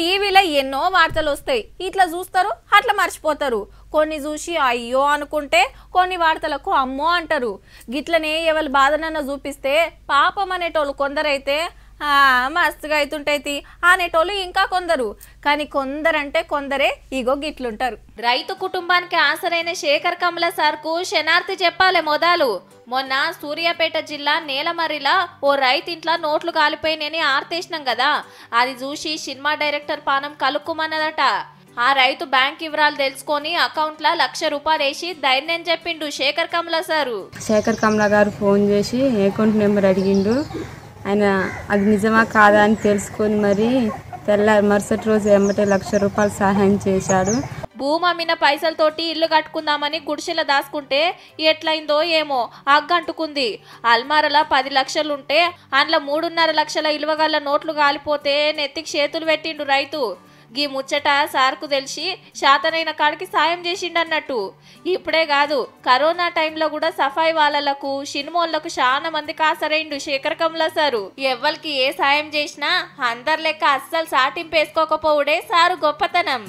టీవీలో ఎన్నో వార్తలు వస్తాయి ఇట్లా చూస్తారు అట్లా మర్చిపోతారు కొన్ని చూసి అయ్యో అనుకుంటే కొన్ని వార్తలకు అమ్మో అంటారు గిట్లనే ఎవరి బాధనన్నా చూపిస్తే పాపం అనేటోళ్ళు కొందరైతే మస్తుగా అవుతుంటాయి అనేటోళ్ళు ఇంకా కొందరు కానీ కొందరంటే కొందరే ఇగో గిట్లుంటారు రైతు కుటుంబానికి ఆసరైన శేఖర్ కమల సార్కు శనార్తి చెప్పాలి మొదలు మొన్న సూర్యాపేట జిల్లా నేలమరిలా ఓ ఇంట్లో నోట్లు కాలిపోయినని ఆర్తేసినాం కదా అది చూసి సినిమా డైరెక్టర్ పానం కలుక్కుమన్నదట ఆ రైతు బ్యాంక్ వివరాలు తెలుసుకొని అకౌంట్లో లక్ష రూపాయలు వేసి ధైర్యం చెప్పిండు శేఖర్ కమల సారు శేఖర్ కమల గారు ఫోన్ చేసి అకౌంట్ నెంబర్ అడిగిండు ఆయన అది నిజమా కాదా అని తెలుసుకొని మరి తెల్ల మరుసటి రోజు ఎంబటే లక్ష రూపాయలు సహాయం చేశాడు భూమి అమ్మిన పైసలతోటి ఇల్లు కట్టుకుందామని గుడిసెల దాసుకుంటే ఎట్లయిందో ఏమో అగ్గంటుకుంది అల్మారల పది లక్షలుంటే అందులో మూడున్నర లక్షల ఇలువగల నోట్లు కాలిపోతే నెత్తికి చేతులు పెట్టిండు రైతు గీ ముచ్చట సార్కు తెలిసి శాతనైన కాడికి సాయం చేసిండన్నట్టు ఇప్పుడే కాదు కరోనా టైంలో కూడా సఫాయి వాళ్ళలకు సినిమాలకు చాలా మంది కాసరైండు శేఖర్ కమలా సారు ఎవ్వరికి ఏ సాయం చేసినా అందరి లెక్క అస్సలు వేసుకోకపోవడే సారు గొప్పతనం